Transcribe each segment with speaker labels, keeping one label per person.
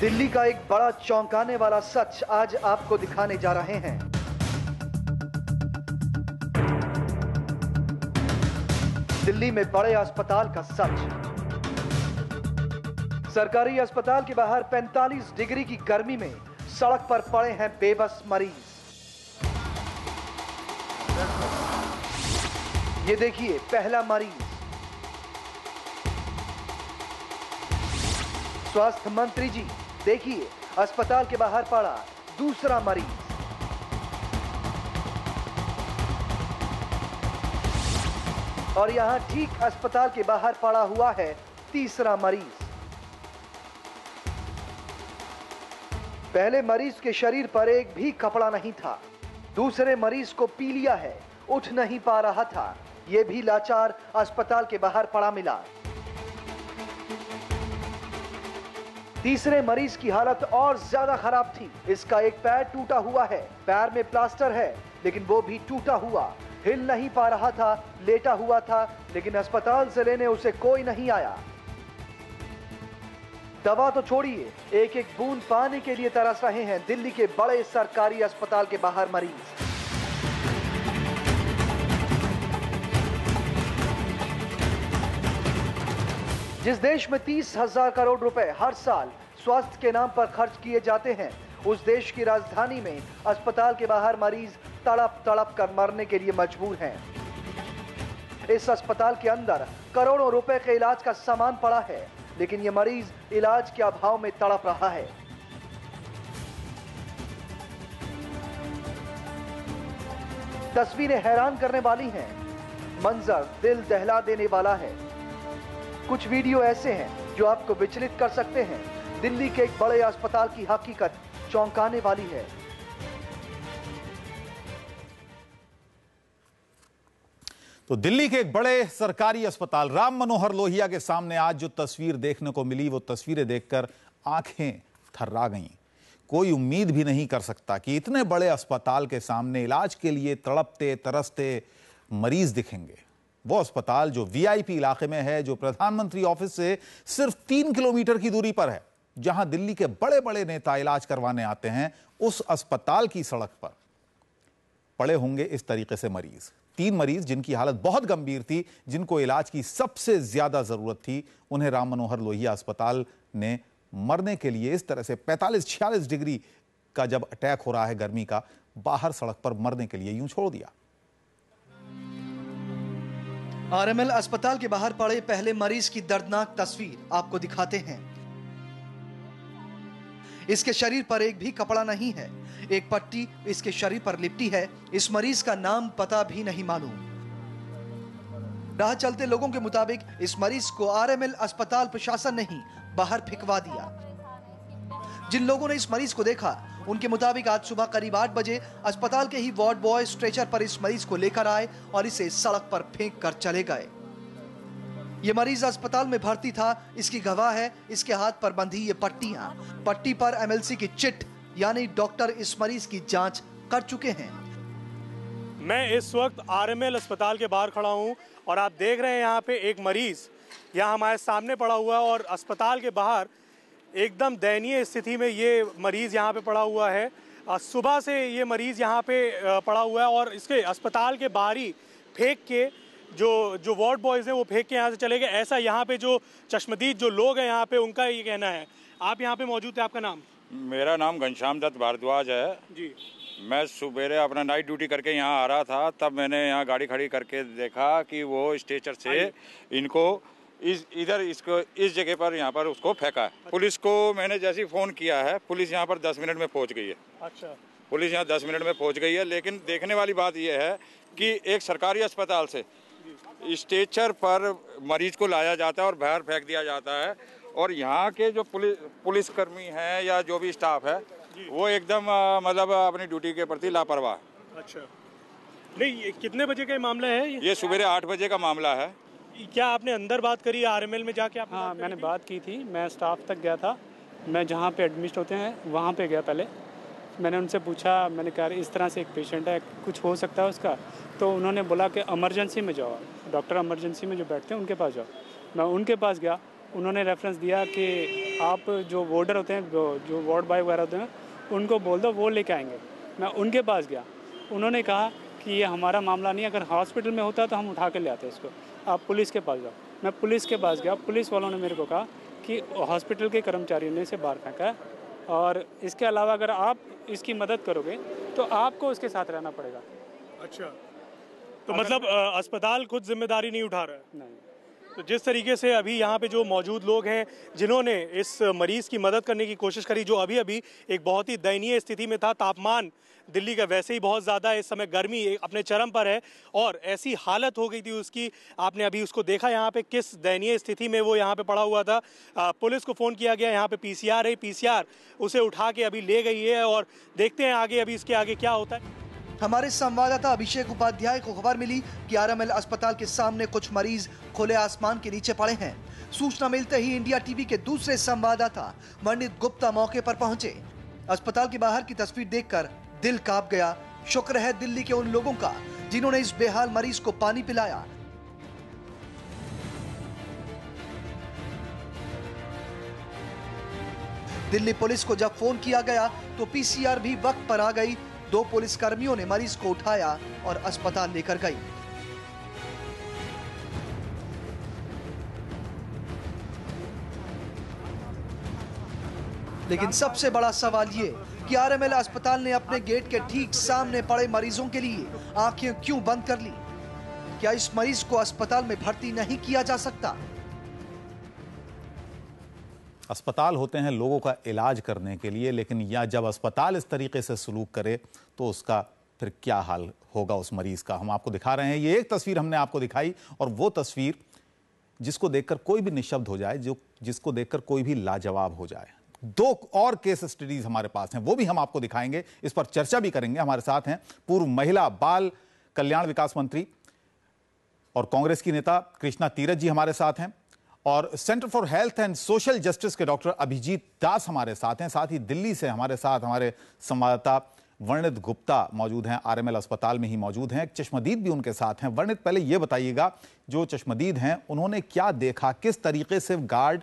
Speaker 1: दिल्ली का एक बड़ा चौंकाने वाला सच आज आपको दिखाने जा रहे हैं दिल्ली में बड़े अस्पताल का सच सरकारी अस्पताल के बाहर 45 डिग्री की गर्मी में सड़क पर पड़े हैं बेबस मरीज ये देखिए पहला मरीज स्वास्थ्य मंत्री जी देखिए अस्पताल के बाहर पड़ा दूसरा मरीज और यहां ठीक अस्पताल के बाहर पड़ा हुआ है तीसरा मरीज पहले मरीज के शरीर पर एक भी कपड़ा नहीं था दूसरे मरीज को पी लिया है उठ नहीं पा रहा था यह भी लाचार अस्पताल के बाहर पड़ा मिला तीसरे मरीज की हालत और ज्यादा खराब थी इसका एक पैर टूटा हुआ है पैर में प्लास्टर है लेकिन वो भी टूटा हुआ हिल नहीं पा रहा था लेटा हुआ था लेकिन अस्पताल से लेने उसे कोई नहीं आया दवा तो छोड़िए एक एक बूंद पानी के लिए तरस रहे हैं दिल्ली के बड़े सरकारी अस्पताल के बाहर मरीज जिस देश में तीस हजार करोड़ रुपए हर साल स्वास्थ्य के नाम पर खर्च किए जाते हैं उस देश की राजधानी में अस्पताल के बाहर मरीज तड़प तड़प कर मरने के लिए मजबूर हैं इस अस्पताल के अंदर करोड़ों रुपए के इलाज का सामान पड़ा है लेकिन ये मरीज इलाज के अभाव में तड़प रहा है तस्वीरें हैरान करने वाली हैं मंजर दिल दहला देने वाला है कुछ वीडियो ऐसे हैं जो आपको विचलित कर सकते हैं दिल्ली के एक बड़े अस्पताल की हकीकत चौंकाने वाली है
Speaker 2: तो दिल्ली के एक बड़े सरकारी अस्पताल राम मनोहर लोहिया के सामने आज जो तस्वीर देखने को मिली वो तस्वीरें देखकर आंखें थर्रा गईं कोई उम्मीद भी नहीं कर सकता कि इतने बड़े अस्पताल के सामने इलाज के लिए तड़पते तरसते मरीज दिखेंगे वो अस्पताल जो वीआईपी इलाके में है जो प्रधानमंत्री ऑफिस से सिर्फ तीन किलोमीटर की दूरी पर है जहां दिल्ली के बड़े बड़े नेता इलाज करवाने आते हैं उस अस्पताल की सड़क पर पड़े होंगे इस तरीके से मरीज तीन मरीज जिनकी हालत बहुत गंभीर थी जिनको इलाज की सबसे ज्यादा जरूरत थी उन्हें राम मनोहर लोहिया अस्पताल ने मरने के लिए इस तरह से 45 छियालीस डिग्री का जब अटैक हो रहा है गर्मी का बाहर सड़क पर मरने के लिए यूं छोड़ दिया
Speaker 1: आरएमएल अस्पताल के बाहर पड़े पहले मरीज की दर्दनाक तस्वीर आपको दिखाते हैं इसके शरीर पर एक भी कपड़ा नहीं है एक पट्टी इसके शरीर पर लिपटी है इस मरीज का नाम पता भी नहीं मालूम राह चलते लोगों के मुताबिक इस मरीज को आरएमएल अस्पताल प्रशासन ने ही बाहर फिकवा दिया जिन लोगों ने इस मरीज को देखा उनके मुताबिक आज सुबह करीब आठ बजे अस्पताल के ही वार्ड बॉय स्ट्रेचर पर इस मरीज को लेकर आए और इसे सड़क पर फेंक कर चले गए ये मरीज अस्पताल में भर्ती था इसकी गवाह है इसके हाथ पर बंधी ये पट्टियां पट्टी पर एमएलसी की चिट यानी डॉक्टर इस मरीज की जांच कर चुके हैं
Speaker 3: मैं इस वक्त आरएमएल अस्पताल के बाहर खड़ा हूं और आप देख रहे हैं यहाँ पे एक मरीज यहाँ हमारे सामने पड़ा हुआ है और अस्पताल के बाहर एकदम दयनीय स्थिति में ये मरीज़ यहाँ पे पड़ा हुआ है सुबह से ये मरीज़ यहाँ पे पड़ा हुआ है और इसके अस्पताल के बाहरी फेंक के जो जो वार्ड बॉयज़ हैं वो फेंक के यहाँ से चले गए ऐसा यहाँ पे जो चश्मदीद जो लोग हैं यहाँ पे उनका ये कहना है आप यहाँ पे मौजूद है आपका नाम
Speaker 4: मेरा नाम घनश्याम दत्त भारद्वाज है जी मैं सुबेरे अपना नाइट ड्यूटी करके यहाँ आ रहा था तब मैंने यहाँ गाड़ी खड़ी करके देखा कि वो स्टेचर से इनको इस इधर इसको इस जगह पर यहाँ पर उसको फेंका है अच्छा। पुलिस को मैंने जैसे फ़ोन किया है पुलिस यहाँ पर दस मिनट में पहुँच गई है अच्छा पुलिस यहाँ दस मिनट में पहुँच गई है लेकिन देखने वाली बात यह है कि एक सरकारी अस्पताल से स्ट्रेचर पर मरीज को लाया जाता है और बाहर फेंक दिया जाता है और यहाँ के जो पुलिस पुलिसकर्मी हैं या जो भी स्टाफ है वो एकदम मतलब अपनी ड्यूटी के प्रति लापरवाह अच्छा नहीं कितने बजे का मामला है ये, ये सवेरे आठ बजे का मामला है
Speaker 3: क्या आपने अंदर बात करी आरएमएल में जाके आप हाँ मैंने बात की थी मैं स्टाफ तक गया था मैं जहाँ पे एडमिट होते हैं वहाँ पे गया पहले मैंने उनसे पूछा मैंने कहा इस तरह से एक पेशेंट है कुछ हो सकता है उसका तो उन्होंने बोला कि अमरजेंसी में जाओ डॉक्टर अमरजेंसी में जो बैठते हैं उनके पास जाओ मैं उनके पास गया उन्होंने रेफरेंस दिया कि आप जो वार्डर होते हैं जो वार्ड बॉय वगैरह होते हैं उनको बोल दो वो लेके आएंगे मैं उनके पास गया उन्होंने कहा कि ये हमारा मामला नहीं अगर हॉस्पिटल में होता तो हम उठा के ले आते इसको आप पुलिस के पास जाओ मैं पुलिस के पास गया पुलिस वालों ने मेरे को कहा कि हॉस्पिटल के कर्मचारियों ने इसे बाहर फेंका और इसके अलावा अगर आप इसकी मदद करोगे तो आपको उसके साथ रहना पड़ेगा अच्छा तो मतलब अस्पताल खुद जिम्मेदारी नहीं उठा रहा है नहीं तो जिस तरीके से अभी यहाँ पे जो मौजूद लोग हैं जिन्होंने इस मरीज़ की मदद करने की कोशिश करी जो अभी अभी एक बहुत ही दयनीय स्थिति में था तापमान दिल्ली का वैसे ही बहुत ज़्यादा है इस समय गर्मी अपने चरम पर है और ऐसी हालत हो गई थी उसकी आपने अभी उसको देखा यहाँ पे किस दयनीय स्थिति में वो यहाँ पे पड़ा हुआ था पुलिस को फ़ोन किया गया यहाँ पे पीसीआर है पीसीआर उसे उठा के अभी ले गई है और देखते हैं आगे अभी इसके आगे क्या होता है
Speaker 1: हमारे संवाददाता अभिषेक उपाध्याय को खबर मिली कि आरएमएल अस्पताल के सामने कुछ मरीज खुले आसमान के नीचे पड़े हैं सूचना मिलते ही इंडिया टीवी के दूसरे संवाददाता मंडित गुप्ता मौके पर पहुंचे अस्पताल के बाहर की तस्वीर देखकर दिल कांप गया शुक्र है दिल्ली के उन लोगों का जिन्होंने इस बेहाल मरीज को पानी पिलाया दिल्ली पुलिस को जब फोन किया गया तो पीसीआर भी वक्त पर आ गई दो पुलिसकर्मियों ने मरीज को उठाया और अस्पताल लेकर गई लेकिन सबसे बड़ा सवाल ये कि आरएमएल अस्पताल ने अपने गेट के ठीक सामने पड़े मरीजों के लिए आंखें क्यों बंद कर ली क्या इस मरीज को अस्पताल में भर्ती नहीं किया जा सकता
Speaker 2: अस्पताल होते हैं लोगों का इलाज करने के लिए लेकिन या जब अस्पताल इस तरीके से सलूक करे तो उसका फिर क्या हाल होगा उस मरीज़ का हम आपको दिखा रहे हैं ये एक तस्वीर हमने आपको दिखाई और वो तस्वीर जिसको देखकर कोई भी निःशब्द हो जाए जो जिसको देखकर कोई भी लाजवाब हो जाए दो और केस स्टडीज हमारे पास हैं वो भी हम आपको दिखाएंगे इस पर चर्चा भी करेंगे हमारे साथ हैं पूर्व महिला बाल कल्याण विकास मंत्री और कांग्रेस की नेता कृष्णा तीरथ जी हमारे साथ हैं और centre for health and social justice के डॉक्टर अभिजीत दास हमारे साथ हैं साथ ही दिल्ली से हमारे साथ हमारे संवाददाता वर्णित गुप्ता मौजूद हैं आरएमएल अस्पताल में ही मौजूद हैं चश्मदीद भी उनके साथ हैं वर्णित पहले ये बताइएगा जो चश्मदीद हैं उन्होंने क्या देखा किस तरीके से गार्ड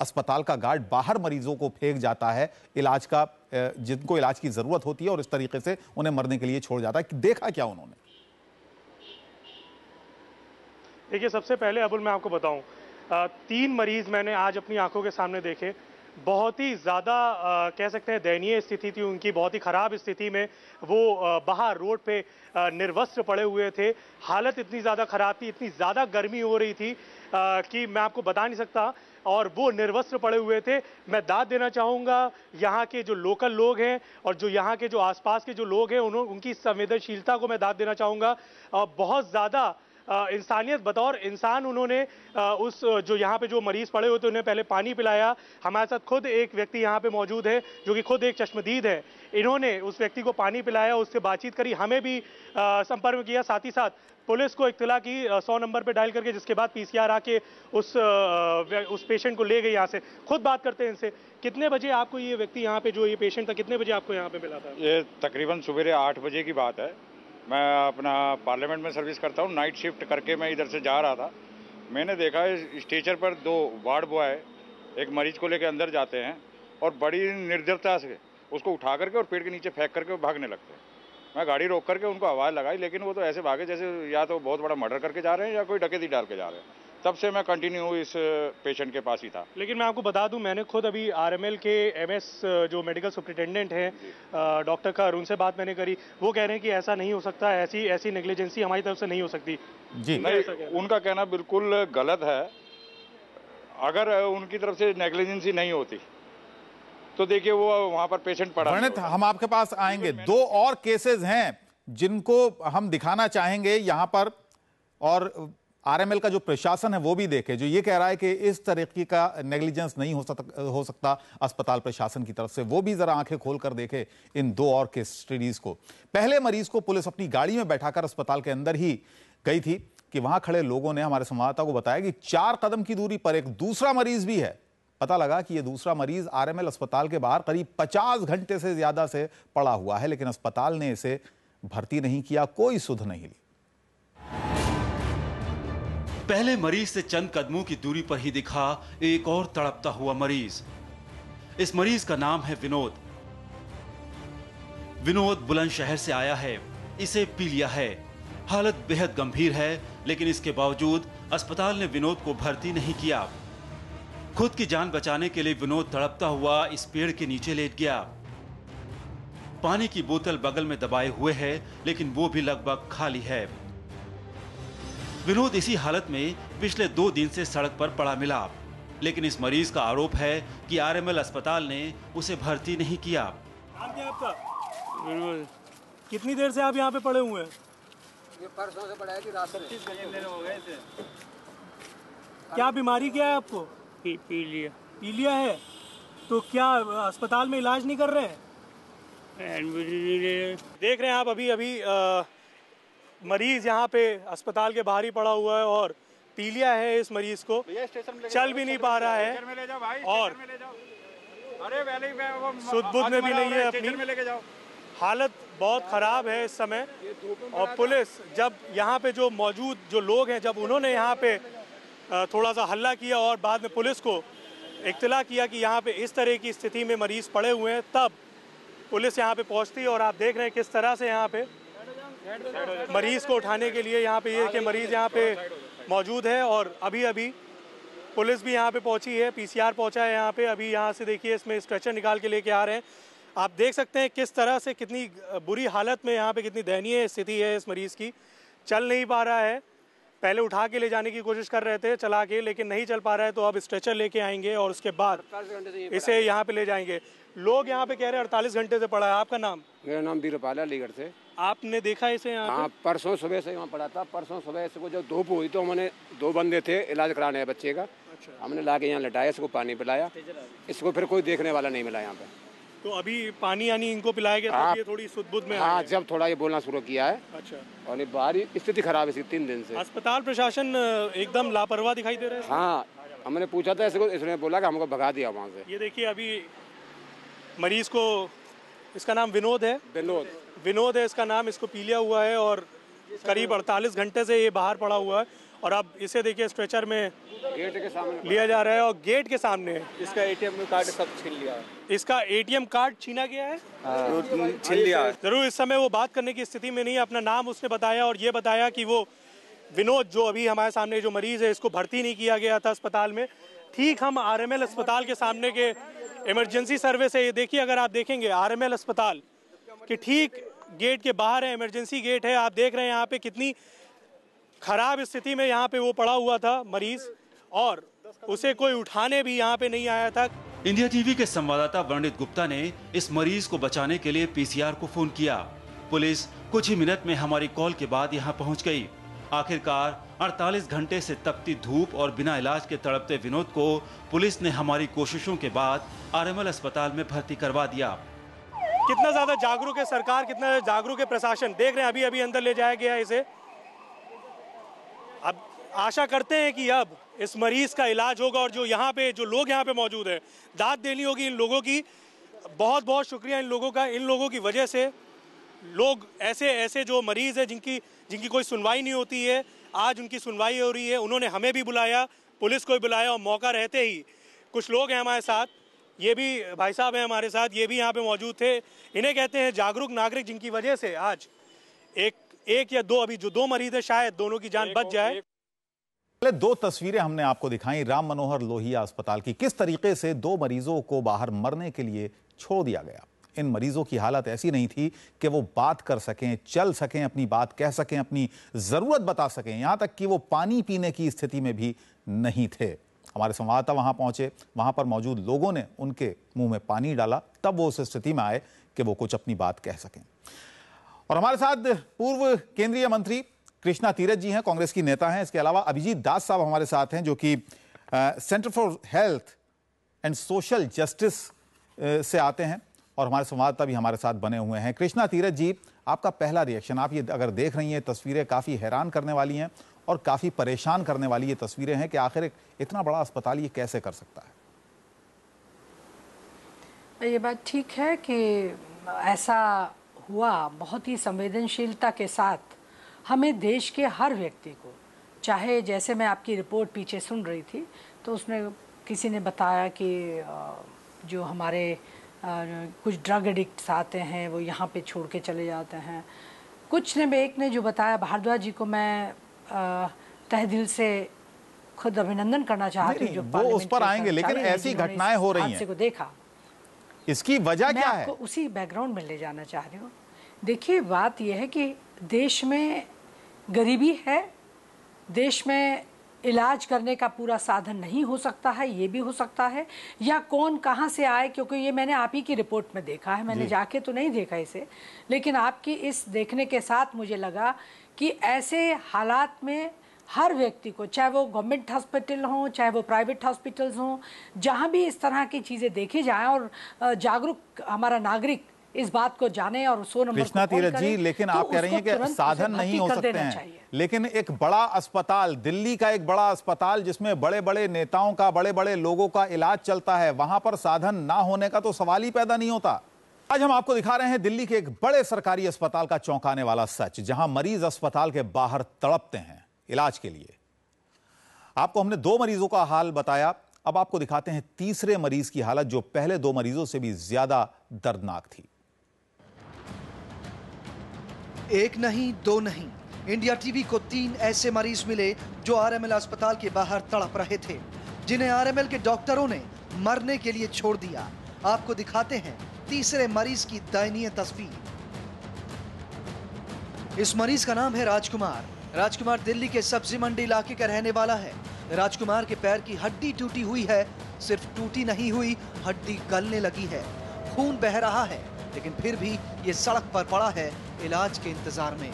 Speaker 2: अस्पताल का गार्ड बाहर मरीजों को फेंक जाता है इलाज का जिनको इलाज की ज़रूरत होती है और इस तरीके से उन्हें मरने के लिए छोड़ जाता है देखा क्या उन्होंने
Speaker 3: देखिए सबसे पहले अबुल मैं आपको बताऊं तीन मरीज मैंने आज अपनी आंखों के सामने देखे बहुत ही ज़्यादा कह सकते हैं दयनीय स्थिति थी उनकी बहुत ही ख़राब स्थिति में वो बाहर रोड पे निर्वस्त्र पड़े हुए थे हालत इतनी ज़्यादा ख़राब थी इतनी ज़्यादा गर्मी हो रही थी आ, कि मैं आपको बता नहीं सकता और वो निर्वस्त्र पड़े हुए थे मैं दाद देना चाहूँगा यहाँ के जो लोकल लोग हैं और जो यहाँ के जो आसपास के जो लोग हैं उन्होंने उनकी संवेदनशीलता को मैं दाद देना चाहूँगा बहुत ज़्यादा इंसानियत बतौर इंसान उन्होंने उस जो यहाँ पे जो मरीज़ पड़े हुए थे उन्हें पहले पानी पिलाया हमारे साथ खुद एक व्यक्ति यहाँ पे मौजूद है जो कि खुद एक चश्मदीद है इन्होंने उस व्यक्ति को पानी पिलाया उससे बातचीत करी हमें भी संपर्क किया साथ ही साथ पुलिस को इतला की सौ नंबर पर डायल करके जिसके बाद पी आके उस उस पेशेंट को ले गई यहाँ से खुद बात करते हैं इनसे कितने बजे आपको ये व्यक्ति यहाँ पे जो ये पेशेंट था कितने बजे आपको यहाँ पे मिला था
Speaker 4: ये तकरीबन सवेरे आठ बजे की बात है मैं अपना पार्लियामेंट में सर्विस करता हूँ नाइट शिफ्ट करके मैं इधर से जा रहा था मैंने देखा स्टेचर पर दो वार्ड बॉय एक मरीज को लेकर अंदर जाते हैं और बड़ी निर्दयता से उसको उठा करके और पेड़ के नीचे फेंक करके भागने लगते हैं मैं गाड़ी रोक करके उनको आवाज़ लगाई लेकिन वो तो ऐसे भागे जैसे या तो बहुत बड़ा मर्डर करके जा रहे हैं या कोई डकैती डाल के जा रहे हैं तब से मैं कंटिन्यू इस पेशेंट के पास ही था
Speaker 3: लेकिन मैं आपको बता दूं मैंने खुद अभी आरएमएल के एमएस जो मेडिकल सुप्रिटेंडेंट हैं डॉक्टर कर उनसे बात मैंने करी वो कह रहे हैं कि ऐसा नहीं हो सकता ऐसी ऐसी नेग्लिजेंसी हमारी तरफ से नहीं हो सकती जी नहीं उनका कहना बिल्कुल गलत है अगर
Speaker 4: उनकी तरफ से नेग्लिजेंसी नहीं होती तो देखिए वो वहां पर पेशेंट पड़ा वर्णित हम
Speaker 2: आपके पास आएंगे दो और केसेस हैं जिनको हम दिखाना चाहेंगे यहां पर और आरएमएल का जो प्रशासन है वो भी देखे जो ये कह रहा है कि इस तरीके का नेग्लिजेंस नहीं हो सकता हो सकता अस्पताल प्रशासन की तरफ से वो भी जरा आंखें खोल कर देखे इन दो और केस स्टडीज को पहले मरीज को पुलिस अपनी गाड़ी में बैठाकर अस्पताल के अंदर ही गई थी कि वहां खड़े लोगों ने हमारे संवाददाता को बताया कि चार कदम की दूरी पर एक दूसरा मरीज भी है पता लगा कि यह दूसरा मरीज आरएमएल अस्पताल के बाहर करीब पचास घंटे से ज्यादा से पड़ा हुआ है लेकिन अस्पताल ने इसे भर्ती नहीं किया कोई सुध नहीं ली
Speaker 5: पहले मरीज से चंद कदमों की दूरी पर ही दिखा एक और तड़पता हुआ मरीज इस मरीज का नाम है विनोद विनोद बुलंदशहर से आया है इसे पी लिया है हालत बेहद गंभीर है लेकिन इसके बावजूद अस्पताल ने विनोद को भर्ती नहीं किया खुद की जान बचाने के लिए विनोद तड़पता हुआ इस पेड़ के नीचे लेट गया पानी की बोतल बगल में दबाए हुए है लेकिन वो भी लगभग खाली है विनोद इसी हालत में पिछले दो दिन से सड़क पर पड़ा मिला लेकिन इस मरीज का आरोप है कि आरएमएल अस्पताल ने उसे भर्ती नहीं किया
Speaker 3: आपका कितनी
Speaker 5: देर से आप यहाँ पे पड़े हुए हैं
Speaker 3: ये परसों से पड़ा है कि रात से क्या बीमारी क्या है आपको पी, पीलिया पीलिया है तो क्या अस्पताल में इलाज नहीं कर रहे हैं देख रहे हैं आप अभी अभी आ... मरीज यहाँ पे अस्पताल के बाहर ही पड़ा हुआ है और पीलिया है इस मरीज को चल भी नहीं पा रहा
Speaker 4: है और सुध बुद्ध में भी नहीं है अपनी
Speaker 3: हालत बहुत ख़राब है इस समय और पुलिस जब यहाँ पे जो मौजूद जो लोग हैं जब उन्होंने यहाँ पे थोड़ा सा हल्ला किया और बाद में पुलिस को इतला किया कि यहाँ पे इस तरह की स्थिति में मरीज़ पड़े हुए हैं तब पुलिस यहाँ पे पहुँचती है और आप देख रहे हैं किस तरह से यहाँ पे मरीज़ को उठाने के लिए यहाँ पे ये कि मरीज़ यहाँ पे मौजूद है और अभी अभी पुलिस भी यहाँ पे पहुँची है पीसीआर पहुँचा है यहाँ पे अभी यहाँ से देखिए इसमें स्ट्रेचर निकाल के लेके आ रहे हैं आप देख सकते हैं किस तरह से कितनी बुरी हालत में यहाँ पे कितनी दयनीय स्थिति है इस मरीज़ की चल नहीं पा रहा है पहले उठा के ले जाने की कोशिश कर रहे थे चला के लेकिन नहीं चल पा रहा है तो अब स्ट्रेचर लेके आएंगे और उसके बाद इसे यहाँ पे ले जाएंगे लोग यहाँ पे कह रहे हैं अड़तालीस घंटे से पड़ा है आपका नाम मेरा नाम वीरपाल अलीगढ़ से आपने देखा इसे यहाँ हाँ परसों सुबह से यहाँ पड़ा था
Speaker 6: परसों सुबह से को जब धूप हुई तो हमने दो बंदे थे इलाज कराने हैं बच्चे का अच्छा। हमने ला के यहाँ लटाया
Speaker 3: इसको पानी पिलाया इसको फिर कोई
Speaker 6: देखने वाला नहीं मिला यहाँ पे
Speaker 3: तो अभी पानी यानी इनको पिलाया गया हाँ, तो थोड़ी सुदबुद
Speaker 2: में हाँ जब थोड़ा ये बोलना शुरू किया है अच्छा और ये बारी स्थिति खराब है तीन दिन से
Speaker 3: अस्पताल प्रशासन एकदम लापरवाह दिखाई दे रहा है हाँ
Speaker 2: हमने पूछा था इसको इसने बोला कि हमको भगा दिया वहाँ से
Speaker 3: ये देखिए अभी मरीज को इसका नाम विनोद है विनोद विनोद है इसका नाम इसको पीलिया हुआ है और करीब 48 घंटे से ये बाहर पड़ा हुआ है और अब इसे देखिए स्ट्रेचर में
Speaker 2: गेट के सामने
Speaker 3: लिया जा रहा है और गेट के सामने इसका एटीएम कार्ड
Speaker 2: सब छीन लिया
Speaker 3: इसका एटीएम कार्ड छीना गया है हाँ। तो छीन लिया जरूर इस समय वो बात करने की स्थिति में नहीं है अपना नाम उसने बताया और ये बताया कि वो विनोद जो अभी हमारे सामने जो मरीज है इसको भर्ती नहीं किया गया था अस्पताल में ठीक हम आरएमएल अस्पताल के सामने के इमरजेंसी सर्विस है ये देखिए अगर आप देखेंगे आरएमएल अस्पताल कि ठीक गेट के बाहर है इमरजेंसी गेट है आप देख रहे हैं यहाँ पे कितनी खराब स्थिति में यहाँ पे वो पड़ा हुआ था मरीज और उसे कोई उठाने
Speaker 5: भी यहाँ पे नहीं आया था इंडिया टीवी के संवाददाता वर्णित गुप्ता ने इस मरीज को बचाने के लिए पीसीआर को फोन किया पुलिस कुछ ही मिनट में हमारी कॉल के बाद यहाँ पहुँच गयी आखिरकार 48 घंटे से तपती धूप और बिना इलाज के तड़पते विनोद को पुलिस ने हमारी कोशिशों के बाद आरएमएल अस्पताल में भर्ती करवा दिया कितना
Speaker 3: ज़्यादा जागरूक है सरकार कितना जागरूक है प्रशासन देख रहे हैं अभी अभी अंदर ले जाया गया इसे अब आशा करते हैं कि अब इस मरीज का इलाज होगा और जो यहाँ पे जो लोग यहाँ पे मौजूद है दाद देनी होगी इन लोगों की बहुत बहुत शुक्रिया इन लोगों का इन लोगों की वजह से लोग ऐसे ऐसे जो मरीज़ है जिनकी जिनकी कोई सुनवाई नहीं होती है आज उनकी सुनवाई हो रही है उन्होंने हमें भी बुलाया पुलिस को भी बुलाया और मौका रहते ही कुछ लोग हैं हमारे साथ ये भी भाई साहब हैं हमारे साथ ये भी यहाँ पे मौजूद थे इन्हें कहते हैं जागरूक नागरिक जिनकी वजह से आज एक एक या दो अभी जो दो मरीज है शायद दोनों की जान बच जाए
Speaker 2: पहले दो तस्वीरें हमने आपको दिखाई राम मनोहर लोहिया अस्पताल की किस तरीके से दो मरीजों को बाहर मरने के लिए छोड़ दिया गया इन मरीजों की हालत ऐसी नहीं थी कि वो बात कर सकें चल सकें अपनी बात कह सकें अपनी ज़रूरत बता सकें यहां तक कि वो पानी पीने की स्थिति में भी नहीं थे हमारे संवाददाता वहाँ पहुंचे वहाँ पर मौजूद लोगों ने उनके मुंह में पानी डाला तब वो उस स्थिति में आए कि वो कुछ अपनी बात कह सकें और हमारे साथ पूर्व केंद्रीय मंत्री कृष्णा तीरथ जी हैं कांग्रेस की नेता हैं इसके अलावा अभिजीत दास साहब हमारे साथ हैं जो कि centre for health and social justice से आते हैं और हमारे संवाददाता भी हमारे साथ बने हुए हैं कृष्णा तीरथ जी आपका पहला रिएक्शन आप ये अगर देख रही हैं तस्वीरें काफ़ी हैरान करने वाली हैं और काफ़ी परेशान करने वाली ये तस्वीरें हैं कि आखिर इतना बड़ा अस्पताल ये कैसे कर सकता है
Speaker 7: ये बात ठीक है कि ऐसा हुआ बहुत ही संवेदनशीलता के साथ हमें देश के हर व्यक्ति को चाहे जैसे मैं आपकी रिपोर्ट पीछे सुन रही थी तो उसमें किसी ने बताया कि जो हमारे कुछ ड्रग एडिक्ट आते हैं वो यहाँ पे छोड़ के चले जाते हैं कुछ ने एक ने जो बताया भारद्वाज जी को मैं तह दिल से खुद अभिनंदन करना चाहती हूँ वो उस पर आएंगे लेकिन ऐसी घटनाएं हो रही हैं को देखा
Speaker 2: इसकी वजह क्या है
Speaker 7: उसी बैकग्राउंड में ले जाना चाह रही हूँ देखिए बात यह है कि देश में गरीबी है देश में इलाज करने का पूरा साधन नहीं हो सकता है ये भी हो सकता है या कौन कहाँ से आए क्योंकि ये मैंने आप ही की रिपोर्ट में देखा है मैंने जाके तो नहीं देखा इसे लेकिन आपकी इस देखने के साथ मुझे लगा कि ऐसे हालात में हर व्यक्ति को चाहे वो गवर्नमेंट हॉस्पिटल हों चाहे वो प्राइवेट हॉस्पिटल्स हों जहाँ भी इस तरह की चीज़ें देखी जाएं और जागरूक हमारा नागरिक इस बात को जाने और सो नंबर कृष्णा तीरथ जी लेकिन तो आप कह रही हैं कि साधन नहीं हो सकते हैं
Speaker 2: लेकिन एक बड़ा अस्पताल दिल्ली का एक बड़ा अस्पताल जिसमें बड़े बड़े नेताओं का बड़े बड़े लोगों का इलाज चलता है वहां पर साधन ना होने का तो सवाल ही पैदा नहीं होता आज हम आपको दिखा रहे हैं दिल्ली के एक बड़े सरकारी अस्पताल का चौंकाने वाला सच जहां मरीज अस्पताल के बाहर तड़पते हैं इलाज के लिए आपको हमने दो मरीजों का हाल बताया अब आपको दिखाते हैं तीसरे मरीज की हालत जो पहले दो मरीजों से भी ज्यादा दर्दनाक थी
Speaker 1: एक नहीं दो नहीं इंडिया टीवी को तीन ऐसे मरीज मिले जो आरएमएल अस्पताल के बाहर तड़प रहे थे जिन्हें आरएमएल के डॉक्टरों ने मरने के लिए छोड़ दिया आपको दिखाते हैं तीसरे मरीज की दयनीय तस्वीर इस मरीज का नाम है राजकुमार राजकुमार दिल्ली के सब्जी मंडी इलाके का रहने वाला है राजकुमार के पैर की हड्डी टूटी हुई है सिर्फ टूटी नहीं हुई हड्डी गलने लगी है खून बह रहा है लेकिन फिर भी ये सड़क पर पड़ा है इलाज के इंतजार में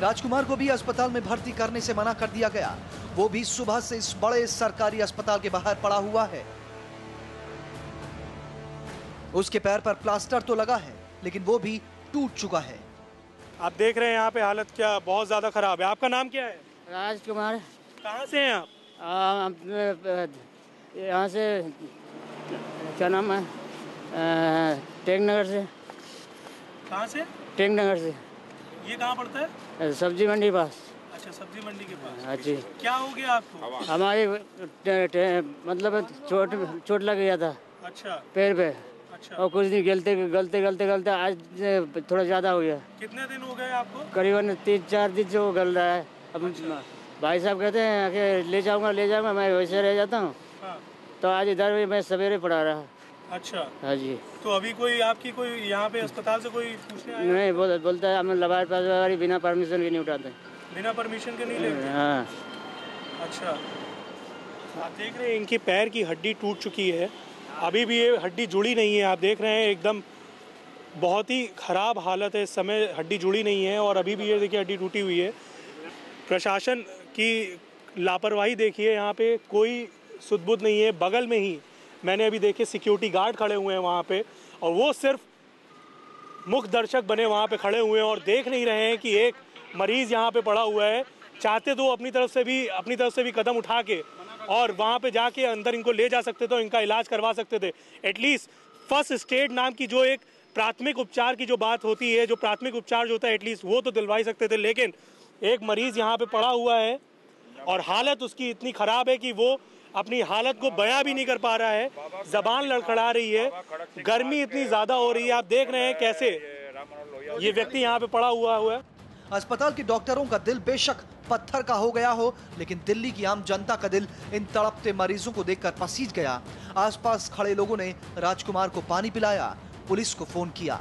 Speaker 1: राजकुमार को भी अस्पताल में भर्ती करने से मना कर दिया गया वो भी सुबह से इस बड़े सरकारी अस्पताल के बाहर पड़ा हुआ है उसके पैर पर प्लास्टर तो लगा है लेकिन वो भी टूट चुका है आप देख रहे हैं यहाँ
Speaker 3: पे हालत क्या बहुत ज़्यादा ख़राब है आपका नाम क्या है राजकुमार कहाँ से हैं
Speaker 6: आप यहाँ से क्या नाम है टेक नगर से कहाँ से टेक नगर से
Speaker 3: ये कहाँ पड़ता है
Speaker 6: सब्जी मंडी के पास
Speaker 3: अच्छा सब्जी मंडी के पास अच्छी हाँ क्या हो गया आपको हमारी
Speaker 6: मतलब चोट चोट लग गया था अच्छा पैर पे अच्छा। और कुछ दिन गलते गलते गलते गलते आज थोड़ा ज़्यादा हो गया
Speaker 3: कितने दिन हो गए आपको
Speaker 6: करीबन तीन चार दिन जो गल रहा है अब अच्छा। भाई साहब कहते हैं कि ले जाऊंगा ले जाऊंगा मैं वैसे रह जाता हूँ हाँ। तो आज इधर भी मैं सवेरे पढ़ा रहा अच्छा हाँ जी
Speaker 3: तो अभी कोई आपकी कोई यहाँ पे अस्पताल से कोई पूछने आया नहीं
Speaker 6: बोल, बोलता है हम लबार पास लबारी बिना
Speaker 3: परमिशन के नहीं उठाते बिना परमिशन के नहीं लेते हाँ अच्छा आप देख रहे हैं इनके पैर की हड्डी टूट चुकी है अभी भी ये हड्डी जुड़ी नहीं है आप देख रहे हैं एकदम बहुत ही ख़राब हालत है इस समय हड्डी जुड़ी नहीं है और अभी भी ये देखिए हड्डी टूटी हुई है प्रशासन की लापरवाही देखिए यहाँ पे कोई सुदबुद नहीं है बगल में ही मैंने अभी देखे सिक्योरिटी गार्ड खड़े हुए हैं वहाँ पे और वो सिर्फ मुख्य दर्शक बने वहाँ पे खड़े हुए हैं और देख नहीं रहे हैं कि एक मरीज़ यहाँ पे पड़ा हुआ है चाहते तो अपनी तरफ से भी अपनी तरफ से भी कदम उठा के और वहाँ पे जाके अंदर इनको ले जा सकते थे और इनका इलाज करवा सकते थे एटलीस्ट फर्स्ट स्टेड नाम की जो एक प्राथमिक उपचार की जो बात होती है जो प्राथमिक उपचार जो होता है एटलीस्ट वो तो दिलवाई सकते थे लेकिन एक मरीज यहाँ पे पड़ा हुआ है और हालत उसकी इतनी खराब है कि वो अपनी हालत को बयां भी नहीं कर पा रहा है जबान लड़खड़ा रही है गर्मी इतनी ज़्यादा हो रही है आप देख रहे हैं कैसे ये व्यक्ति यहाँ पे पड़ा हुआ हुआ है
Speaker 1: अस्पताल के डॉक्टरों का दिल बेशक पत्थर का हो गया हो लेकिन दिल्ली की आम जनता का दिल इन तड़पते मरीजों को देखकर पसीज गया आसपास खड़े लोगों ने राजकुमार को पानी पिलाया पुलिस को फोन किया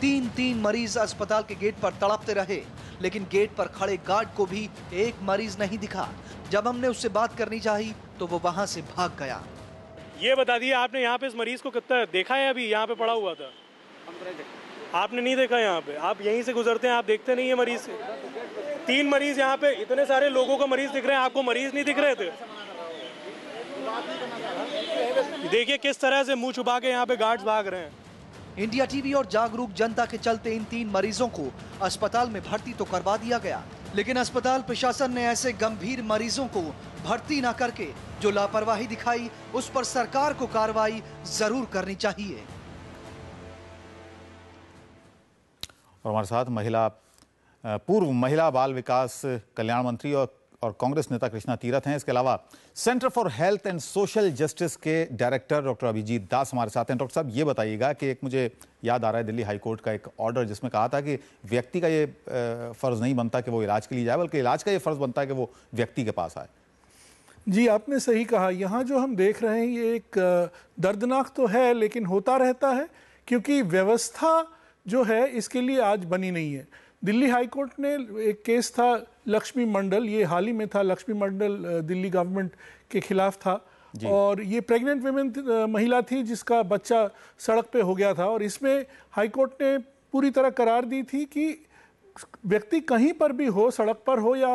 Speaker 1: तीन तीन मरीज अस्पताल के गेट पर तड़पते रहे लेकिन गेट पर खड़े गार्ड को भी एक मरीज नहीं दिखा जब हमने उससे बात करनी चाहिए तो वो वहां से भाग गया
Speaker 3: ये बता दिया आपने यहाँ पे इस मरीज को कितना देखा है अभी यहाँ पे पड़ा हुआ था आपने नहीं देखा यहाँ पे आप यहीं से गुजरते हैं आप देखते नहीं है मरीज तीन मरीज यहाँ पे इतने सारे लोगों को मरीज दिख रहे हैं आपको मरीज नहीं दिख रहे थे देखिए किस
Speaker 1: तरह से मुंह छुपा के यहाँ पे गार्ड्स भाग रहे हैं इंडिया टीवी और जागरूक जनता के चलते इन तीन मरीजों को अस्पताल में भर्ती तो करवा दिया गया लेकिन अस्पताल प्रशासन ने ऐसे गंभीर मरीजों को भर्ती ना करके जो लापरवाही दिखाई उस पर सरकार को कार्रवाई जरूर करनी चाहिए
Speaker 2: और हमारे साथ महिला पूर्व महिला बाल विकास कल्याण मंत्री और और कांग्रेस नेता कृष्णा तीरथ हैं इसके अलावा centre for health and social justice के डायरेक्टर डॉक्टर अभिजीत दास हमारे साथ हैं डॉक्टर साहब ये बताइएगा कि एक मुझे याद आ रहा है दिल्ली हाई कोर्ट का एक ऑर्डर जिसमें कहा था कि व्यक्ति का ये फ़र्ज़ नहीं बनता कि वो इलाज के लिए जाए बल्कि इलाज का ये फ़र्ज़ बनता है कि वो व्यक्ति के पास आए
Speaker 8: जी आपने सही कहा यहाँ जो हम देख रहे हैं ये एक दर्दनाक तो है लेकिन होता रहता है क्योंकि व्यवस्था जो है इसके लिए आज बनी नहीं है दिल्ली हाईकोर्ट ने एक केस था लक्ष्मी मंडल ये हाल ही में था लक्ष्मी मंडल दिल्ली गवर्नमेंट के खिलाफ था और ये प्रेग्नेंट वेमेन महिला थी जिसका बच्चा सड़क पे हो गया था और इसमें हाईकोर्ट ने पूरी तरह करार दी थी कि व्यक्ति कहीं पर भी हो सड़क पर हो या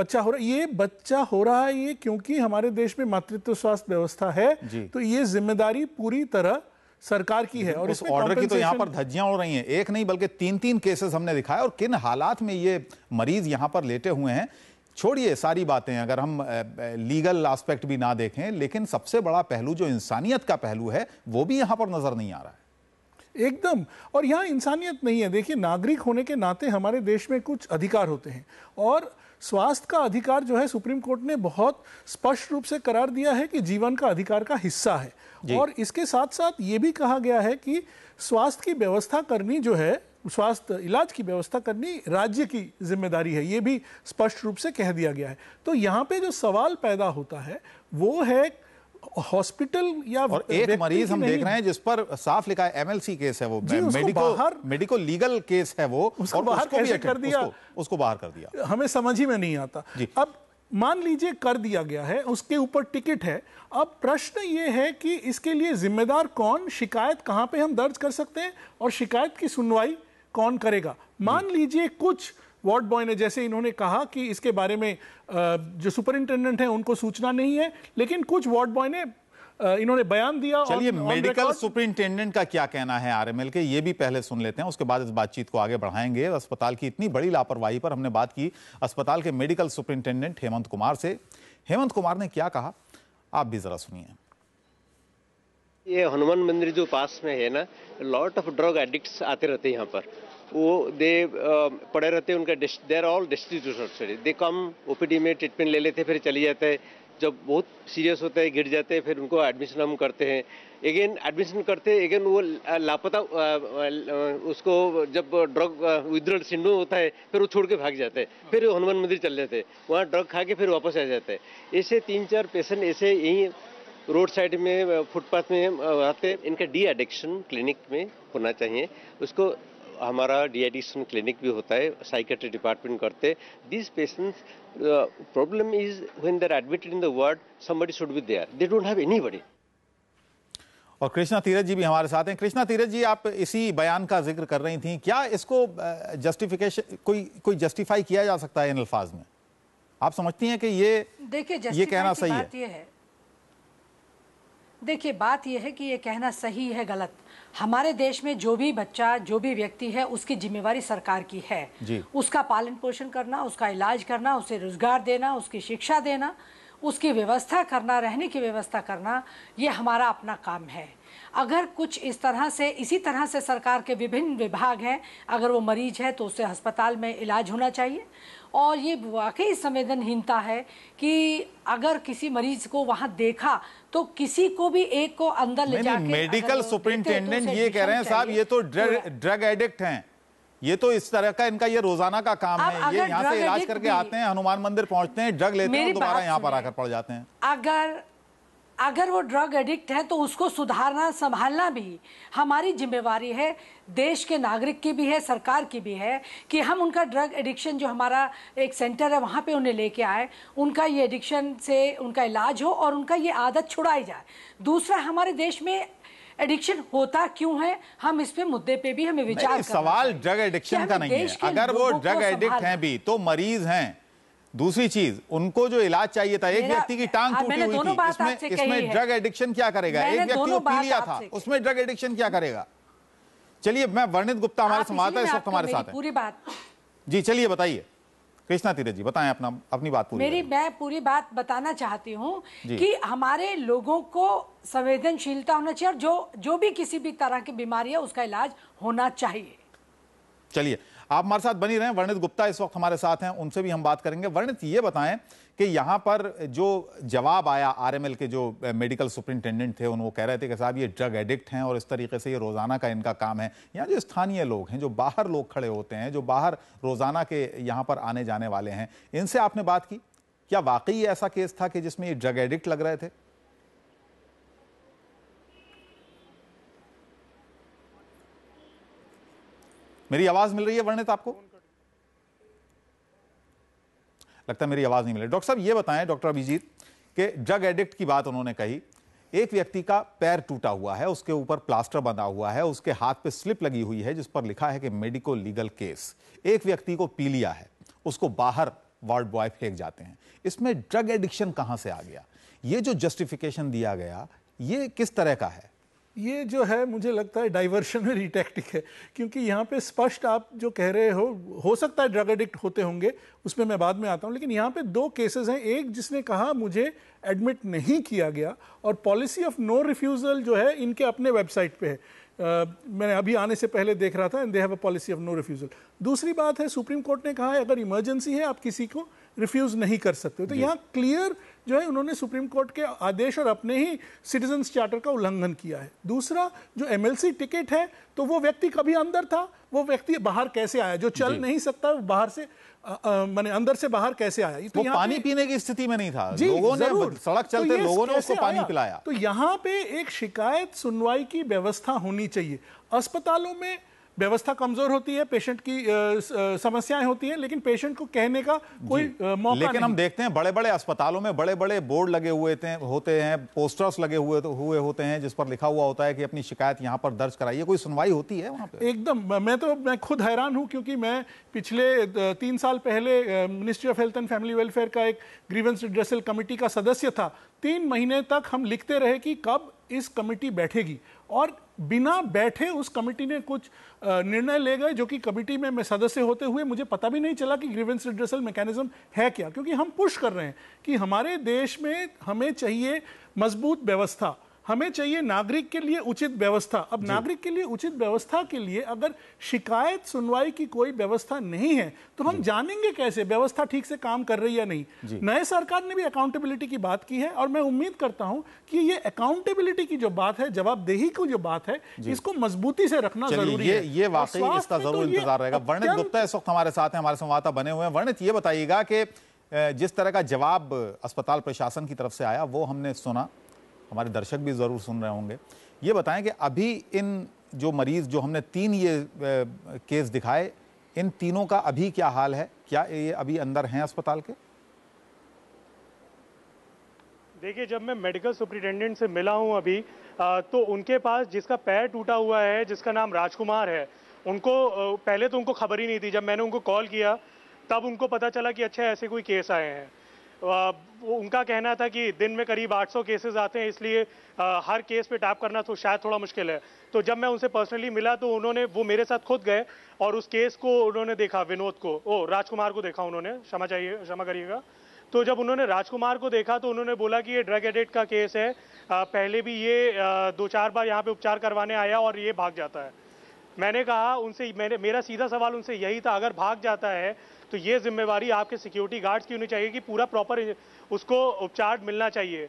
Speaker 8: बच्चा हो रहा ये बच्चा हो रहा है ये क्योंकि हमारे देश में मातृत्व स्वास्थ्य व्यवस्था है तो ये जिम्मेदारी पूरी तरह सरकार की है और इस ऑर्डर की तो यहाँ पर
Speaker 2: धज्जियां हो रही हैं एक नहीं बल्कि तीन तीन केसेस हमने दिखाए और किन हालात में ये मरीज यहाँ पर लेटे हुए हैं छोड़िए सारी बातें अगर हम लीगल आस्पेक्ट भी ना देखें लेकिन सबसे बड़ा पहलू जो इंसानियत का पहलू है वो भी यहाँ पर नजर नहीं आ रहा है एकदम और यहाँ इंसानियत नहीं है देखिए
Speaker 8: नागरिक होने के नाते हमारे देश में कुछ अधिकार होते हैं और स्वास्थ्य का अधिकार जो है सुप्रीम कोर्ट ने बहुत स्पष्ट रूप से करार दिया है कि जीवन का अधिकार का हिस्सा है और इसके साथ साथ ये भी कहा गया है कि स्वास्थ्य की व्यवस्था करनी जो है स्वास्थ्य इलाज की व्यवस्था करनी राज्य की जिम्मेदारी है ये भी स्पष्ट रूप से कह दिया गया है तो यहाँ पे जो सवाल पैदा होता है वो है हॉस्पिटल या और एक मरीज हम देख रहे हैं
Speaker 2: जिस पर साफ लिखा है एमएलसी केस है वो मेडिकल बाहर मेडिको लीगल केस है वो उसको और बाहर उसको भी कर दिया उसको, उसको बाहर कर दिया
Speaker 8: हमें समझ ही में नहीं आता अब मान लीजिए कर दिया गया है उसके ऊपर टिकट है अब प्रश्न ये है कि इसके लिए जिम्मेदार कौन शिकायत कहाँ पे हम दर्ज कर सकते हैं और शिकायत की सुनवाई कौन करेगा मान लीजिए कुछ वार्ड बॉय ने जैसे इन्होंने कहा कि इसके बारे में
Speaker 2: जो सुपरिंटेंडेंट हैं उनको सूचना नहीं है लेकिन कुछ वार्ड बॉय ने इन्होंने बयान दिया चलिए मेडिकल सुपरिंटेंडेंट का क्या कहना है आरएमएल के ये भी पहले सुन लेते हैं उसके बाद इस बातचीत को आगे बढ़ाएंगे अस्पताल की इतनी बड़ी लापरवाही पर हमने बात की अस्पताल के मेडिकल सुपरिंटेंडेंट हेमंत कुमार से हेमंत कुमार ने क्या कहा आप भी जरा सुनिए
Speaker 6: ये हनुमान मंदिर जो पास में है ना लॉट ऑफ ड्रग एडिक्ट आते रहते हैं यहाँ पर वो दे uh, पड़े रहते हैं उनका देर ऑल डेस्टिट्यूशन दे कम ओ में ट्रीटमेंट ले लेते फिर चले जाते हैं जब बहुत सीरियस होता है गिर जाते हैं फिर उनको एडमिशन हम करते हैं अगेन एडमिशन करते हैं अगेन वो uh, लापता uh, उसको जब ड्रग विद्रल सिंडो होता है फिर वो छोड़ के भाग जाते हैं फिर हनुमान मंदिर चले जाते हैं वहाँ ड्रग खा के फिर वापस आ जाते हैं ऐसे तीन चार पेशेंट ऐसे यहीं रोड साइड में फुटपाथ में आते इनका डी एडिक्शन क्लिनिक में होना चाहिए उसको हमारा डिएडिक्शन क्लिनिक भी होता है साइकेट्री डिपार्टमेंट करते this patients problem is when they are admitted in the ward somebody should be there they don't have anybody
Speaker 2: और कृष्णा तीरथ जी भी हमारे साथ हैं कृष्णा तीरथ जी आप इसी बयान का जिक्र कर रही थी क्या इसको जस्टिफिकेशन uh, कोई कोई जस्टिफाई किया जा सकता है इन अल्फाज में आप समझती हैं कि ये
Speaker 7: देखिए ये कहना सही है, है। देखिए बात यह है कि ये कहना सही है गलत हमारे देश में जो भी बच्चा जो भी व्यक्ति है उसकी जिम्मेवारी सरकार की है जी। उसका पालन पोषण करना उसका इलाज करना उसे रोजगार देना उसकी शिक्षा देना उसकी व्यवस्था करना रहने की व्यवस्था करना ये हमारा अपना काम है अगर कुछ इस तरह से इसी तरह से सरकार के विभिन्न विभाग हैं अगर वो मरीज है तो उसे अस्पताल में इलाज होना चाहिए और ये वाकई संवेदनहीनता है कि अगर किसी मरीज को वहां देखा तो किसी को भी एक को अंदर ले जाके मेडिकल तो सुप्रिंटेंडेंट ये कह रहे हैं साहब ये तो ड्रग
Speaker 2: तो एडिक्ट हैं ये तो इस तरह का इनका ये रोजाना का काम है ये यहाँ से इलाज करके आते हैं हनुमान मंदिर पहुंचते हैं ड्रग लेते हैं दोबारा यहाँ पर आकर पड़ जाते हैं
Speaker 7: अगर अगर वो ड्रग एडिक्ट है तो उसको सुधारना संभालना भी हमारी जिम्मेवारी है देश के नागरिक की भी है सरकार की भी है कि हम उनका ड्रग एडिक्शन जो हमारा एक सेंटर है वहाँ पे उन्हें लेके आए उनका ये एडिक्शन से उनका इलाज हो और उनका ये आदत छुड़ाई जाए दूसरा हमारे देश में एडिक्शन होता क्यों है हम इस पे मुद्दे पे भी हमें विचार सवाल
Speaker 2: ड्रग एडिक्शन का नहीं है अगर वो ड्रग एडिक्ट हैं भी तो मरीज हैं दूसरी चीज उनको जो इलाज चाहिए था एक व्यक्ति की टांग टूटी हुई थी इसमें इसमें ड्रग एडिक्शन क्या करेगा एक व्यक्ति को पी लिया था उसमें ड्रग एडिक्शन क्या करेगा चलिए मैं वर्णित गुप्ता हमारे समाता इस वक्त हमारे साथ पूरी बात जी चलिए बताइए कृष्णा तीरथ जी बताएं अपना अपनी बात पूरी मेरी
Speaker 7: मैं पूरी बात बताना चाहती हूँ कि हमारे लोगों को संवेदनशीलता होना चाहिए और जो जो भी किसी भी तरह की बीमारी है उसका इलाज होना चाहिए
Speaker 2: चलिए आप हमारे साथ बनी रहे वर्णित गुप्ता इस वक्त हमारे साथ हैं उनसे भी हम बात करेंगे वर्णित ये बताएं कि यहाँ पर जो जवाब आया आरएमएल के जो मेडिकल सुप्रिंटेंडेंट थे उन वो कह रहे थे कि साहब ये ड्रग एडिक्ट हैं और इस तरीके से ये रोज़ाना का इनका काम है यहाँ जो स्थानीय लोग हैं जो बाहर लोग खड़े होते हैं जो बाहर रोज़ाना के यहाँ पर आने जाने वाले हैं इनसे आपने बात की क्या वाकई ऐसा केस था कि जिसमें ये ड्रग एडिक्ट लग रहे थे मेरी आवाज मिल रही है वर्णित आपको लगता है मेरी आवाज नहीं मिल रही डॉक्टर साहब ये बताएं डॉक्टर अभिजीत के ड्रग एडिक्ट की बात उन्होंने कही एक व्यक्ति का पैर टूटा हुआ है उसके ऊपर प्लास्टर बंधा हुआ है उसके हाथ पे स्लिप लगी हुई है जिस पर लिखा है कि मेडिको लीगल केस एक व्यक्ति को पी लिया है उसको बाहर वार्ड बॉय फेंक जाते हैं इसमें ड्रग एडिक्शन कहां से आ गया ये जो जस्टिफिकेशन दिया गया ये किस तरह का है ये जो है मुझे लगता है डाइवर्शनरी टैक्टिक है क्योंकि यहाँ पे स्पष्ट आप
Speaker 8: जो कह रहे हो हो सकता है ड्रग एडिक्ट होते होंगे उसमें मैं बाद में आता हूँ लेकिन यहाँ पे दो केसेस हैं एक जिसने कहा मुझे एडमिट नहीं किया गया और पॉलिसी ऑफ नो रिफ्यूज़ल जो है इनके अपने वेबसाइट पे है Uh, मैंने अभी आने से पहले देख रहा था and they have a policy of no refusal दूसरी बात है सुप्रीम कोर्ट ने कहा है अगर इमरजेंसी है आप किसी को रिफ्यूज नहीं कर सकते तो यहाँ क्लियर जो है उन्होंने सुप्रीम कोर्ट के आदेश और अपने ही सिटीजन चार्टर का उल्लंघन किया है दूसरा जो एमएलसी टिकट है तो वो व्यक्ति कभी अंदर था वो व्यक्ति बाहर कैसे आया जो चल नहीं सकता वो बाहर से मैंने अंदर से बाहर कैसे आया तो वो पानी
Speaker 2: पीने की स्थिति में नहीं था जी, लोगों ने सड़क तो चलते तो लोगों ने उसको पानी पिलाया
Speaker 8: तो यहाँ पे एक शिकायत सुनवाई की व्यवस्था होनी चाहिए अस्पतालों में व्यवस्था कमजोर होती है पेशेंट की समस्याएं होती हैं लेकिन पेशेंट को कहने का कोई मौका लेकिन हम देखते
Speaker 2: हैं बड़े बड़े अस्पतालों में बड़े बड़े बोर्ड लगे हुए थे होते हैं पोस्टर्स लगे हुए तो, हुए होते हैं जिस पर लिखा हुआ होता है कि अपनी शिकायत यहाँ पर दर्ज कराइए कोई सुनवाई होती है वहाँ पर एकदम मैं तो मैं खुद हैरान
Speaker 8: हूँ क्योंकि मैं पिछले तीन साल पहले ministry of health and family welfare का एक ग्रीवेंस रिड्रेसल कमेटी का सदस्य था तीन महीने तक हम लिखते रहे कि कब इस कमेटी बैठेगी और बिना बैठे उस कमेटी ने कुछ निर्णय ले गए जो कि कमेटी में मैं सदस्य होते हुए मुझे पता भी नहीं चला कि ग्रीवेंस रिड्रेसल मैकेनिज्म है क्या क्योंकि हम पुश कर रहे हैं कि हमारे देश में हमें चाहिए मजबूत व्यवस्था हमें चाहिए नागरिक के लिए उचित व्यवस्था अब नागरिक के लिए उचित व्यवस्था के लिए अगर शिकायत सुनवाई की कोई व्यवस्था नहीं है तो हम जानेंगे कैसे व्यवस्था ठीक से काम कर रही है नहीं नए सरकार ने भी अकाउंटेबिलिटी की बात की है और मैं उम्मीद करता हूं कि ये अकाउंटेबिलिटी की जो बात है
Speaker 2: जवाबदेही की जो बात है इसको मजबूती से रखना जरूरी है ये वाकई इसका तो जरूर इंतजार रहेगा वर्णित गुप्ता इस वक्त हमारे साथ हैं हमारे संवाददाता बने हुए हैं वर्णित ये बताइएगा कि जिस तरह का जवाब अस्पताल प्रशासन की तरफ से आया वो हमने सुना हमारे दर्शक भी ज़रूर सुन रहे होंगे ये बताएं कि अभी इन जो मरीज़ जो हमने तीन ये केस दिखाए इन तीनों का अभी क्या हाल है क्या ये अभी अंदर हैं अस्पताल के
Speaker 3: देखिए जब मैं मेडिकल सुप्रिटेंडेंट से मिला हूं अभी आ, तो उनके पास जिसका पैर टूटा हुआ है जिसका नाम राजकुमार है उनको पहले तो उनको खबर ही नहीं थी जब मैंने उनको कॉल किया तब उनको पता चला कि अच्छा ऐसे कोई केस आए हैं उनका कहना था कि दिन में करीब 800 केसेस आते हैं इसलिए हर केस पे टैप करना तो शायद थोड़ा मुश्किल है तो जब मैं उनसे पर्सनली मिला तो उन्होंने वो मेरे साथ खुद गए और उस केस को उन्होंने देखा विनोद को ओ राजकुमार को देखा उन्होंने क्षमा चाहिए क्षमा करिएगा तो जब उन्होंने राजकुमार को देखा तो उन्होंने बोला कि ये ड्रग एडिक्ट का केस है पहले भी ये दो चार बार यहाँ पे उपचार करवाने आया और ये भाग जाता है मैंने कहा उनसे मैंने मेरा सीधा सवाल उनसे यही था अगर भाग जाता है तो ये जिम्मेवारी आपके सिक्योरिटी गार्ड्स की होनी चाहिए कि पूरा प्रॉपर उसको उपचार मिलना चाहिए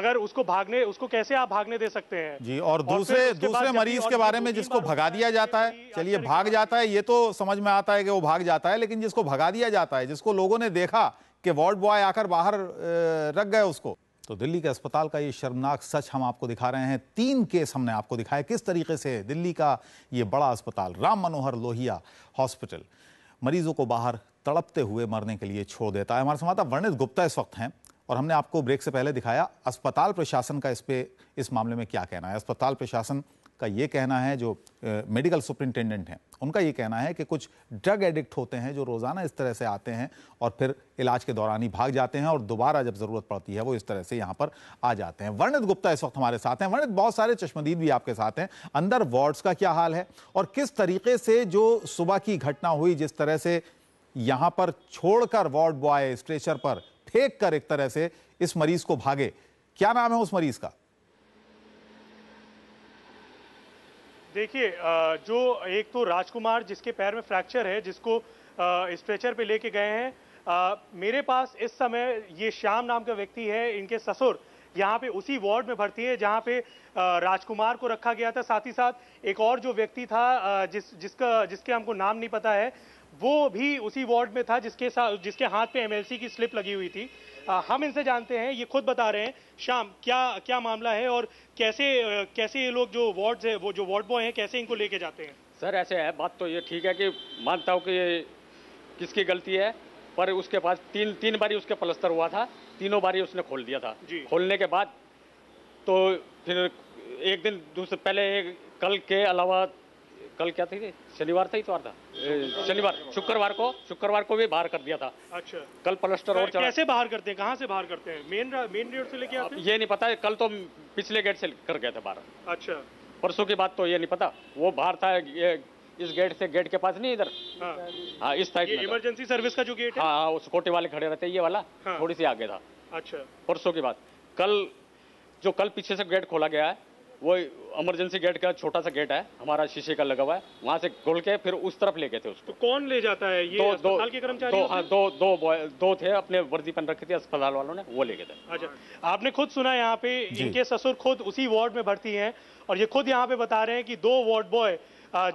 Speaker 3: अगर उसको भागने उसको कैसे आप भागने दे सकते हैं
Speaker 2: जी और दूसरे और दूसरे मरीज के बारे में जिसको भगा दिया जाता है चलिए भाग जाता है ये तो समझ में आता है कि वो भाग जाता है लेकिन जिसको भगा दिया जाता है जिसको लोगों ने देखा कि वार्ड बॉय आकर बाहर रख गए उसको तो दिल्ली के अस्पताल का ये शर्मनाक सच हम आपको दिखा रहे हैं तीन केस हमने आपको दिखाया किस तरीके से दिल्ली का ये बड़ा अस्पताल राम मनोहर लोहिया हॉस्पिटल मरीजों को बाहर तड़पते हुए मरने के लिए छोड़ देता है हमारे संवाददाता वर्णित गुप्ता इस वक्त हैं और हमने आपको ब्रेक से पहले दिखाया अस्पताल प्रशासन का इस पे इस मामले में क्या कहना है अस्पताल प्रशासन का ये कहना है जो मेडिकल सुप्रिंटेंडेंट हैं उनका ये कहना है कि कुछ ड्रग एडिक्ट होते हैं जो रोज़ाना इस तरह से आते हैं और फिर इलाज के दौरान ही भाग जाते हैं और दोबारा जब ज़रूरत पड़ती है वो इस तरह से यहाँ पर आ जाते हैं वर्णित गुप्ता इस वक्त हमारे साथ हैं वर्णित बहुत सारे चश्मदीद भी आपके साथ हैं अंदर वार्ड्स का क्या हाल है और किस तरीके से जो सुबह की घटना हुई जिस तरह से यहां पर छोड़कर वार्ड बॉय स्ट्रेचर पर फेंक कर एक तरह से इस मरीज को भागे क्या नाम है उस मरीज का
Speaker 3: देखिए जो एक तो राजकुमार जिसके पैर में फ्रैक्चर है जिसको स्ट्रेचर पे लेके गए हैं मेरे पास इस समय ये श्याम नाम का व्यक्ति है इनके ससुर यहाँ पे उसी वार्ड में भर्ती है जहाँ पे राजकुमार को रखा गया था साथ ही साथ एक और जो व्यक्ति था जिस जिसका जिसके हमको नाम नहीं पता है वो भी उसी वार्ड में था जिसके साथ जिसके हाथ पे एमएलसी की स्लिप लगी हुई थी आ, हम इनसे जानते हैं ये खुद बता रहे हैं शाम क्या क्या मामला है और कैसे कैसे ये लोग जो वार्ड है वो जो वार्ड बॉय हैं कैसे इनको लेके जाते हैं
Speaker 6: सर ऐसे है बात तो ये ठीक है कि मानता हूँ कि ये किसकी गलती है पर उसके पास तीन तीन बारी उसके पलस्तर हुआ था तीनों बारी उसने खोल दिया था जी खोलने के बाद तो फिर एक दिन दूसरे पहले कल के अलावा कल क्या थी शनिवार था इतवार था शनिवार शुक्रवार को शुक्रवार को भी बाहर कर दिया था अच्छा कल प्लस्टर और चला कैसे
Speaker 3: बाहर करते हैं कहाँ से बाहर करते हैं मेन मेन गेट से लेके आते
Speaker 6: ये नहीं पता है कल तो पिछले गेट से कर गए थे बाहर अच्छा परसों की बात तो ये नहीं पता वो बाहर था इस गेट से गेट के पास नहीं इधर हाँ, हाँ इस साइड इमरजेंसी सर्विस का जो गेट हाँ हाँ उस कोटे वाले खड़े रहते ये वाला हाँ। थोड़ी सी आगे था अच्छा परसों की बात कल जो कल पीछे से गेट खोला गया है वो इमरजेंसी गेट का छोटा सा गेट है हमारा शीशे का लगा हुआ है वहाँ से खोल के फिर उस तरफ ले गए थे उसको तो कौन ले जाता है ये दो दो के कर्मचारी दो हाँ दो दो दो थे अपने वर्दी पहन रखे थे अस्पताल वालों ने वो ले गए थे
Speaker 3: अच्छा आपने खुद सुना यहाँ पे इनके ससुर खुद उसी वार्ड में भर्ती है और ये खुद यहाँ पे बता रहे हैं की दो वार्ड बॉय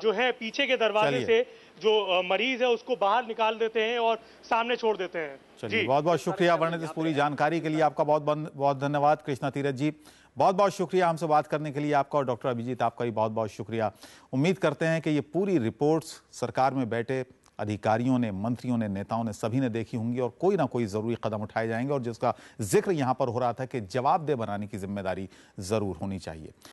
Speaker 3: जो है पीछे के दरवाजे से जो मरीज है उसको बाहर निकाल देते हैं और सामने छोड़ देते हैं चलिए
Speaker 2: बहुत बहुत शुक्रिया वर्णित इस पूरी जानकारी के लिए आपका बहुत बहुत धन्यवाद कृष्णा तीरथ जी बहुत बहुत शुक्रिया हमसे बात करने के लिए आपका और डॉक्टर अभिजीत आपका भी बहुत बहुत शुक्रिया उम्मीद करते हैं कि ये पूरी रिपोर्ट्स सरकार में बैठे अधिकारियों ने मंत्रियों ने नेताओं ने सभी ने देखी होंगी और कोई ना कोई ज़रूरी कदम उठाए जाएंगे और जिसका जिक्र यहाँ पर हो रहा था कि जवाबदेह बनाने की जिम्मेदारी ज़रूर होनी चाहिए